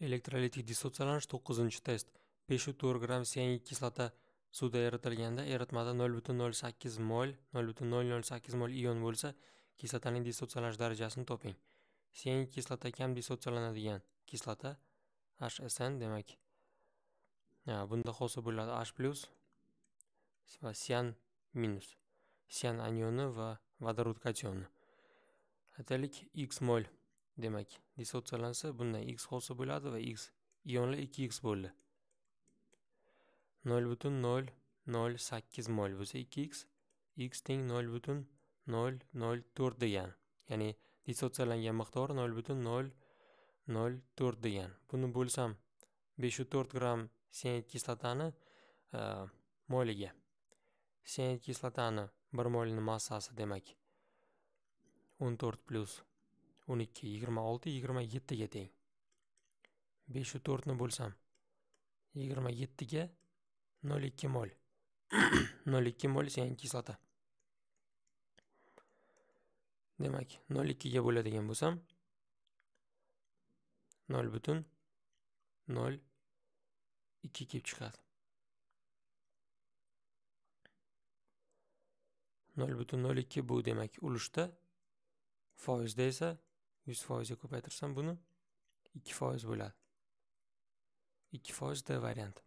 elektrolitik dissotsiyalanish 9 test 504 gramm siyangiy kislota suvda eritilganda eritmada 0.08 mol 0.008 mol ion bo'lsa kislotaning dissotsiyalanish darajasini toping siyangiy kislota kam dissotsiyalanadigan kislota hsn demak bunda hosil bo'ladi h va sian minus sian anioni va vodorod kationi aytaylik x mol Demak, dissotsialansa bundan x hosil bo'ladi va x ionlar 2x bo'ldi. 0.008 mol bo'lsa 2x, x teng 0.004 degan. Ya'ni dissotsialangan miqdori 0.004 degan. Buni bo'lsam 504 gram sianid kislotani e, moliga. Sianid kislotani bir molini massasi demak 14 plus o'n ikki yigirma olti yigirma yettiga teng beshu to'rtni bo'lsam yigirma yettiga nol ikki mol nol ikki mol yangi kislota demak nol ikkiga bo'ladigan bo'lsam nol butun nol ikki kelib chiqadi nol butun nol ikki bu demak ulushda foizda esa yuz foizga ko'paytirsam buni ikki foiz bo'ladi ikki foiz d varianti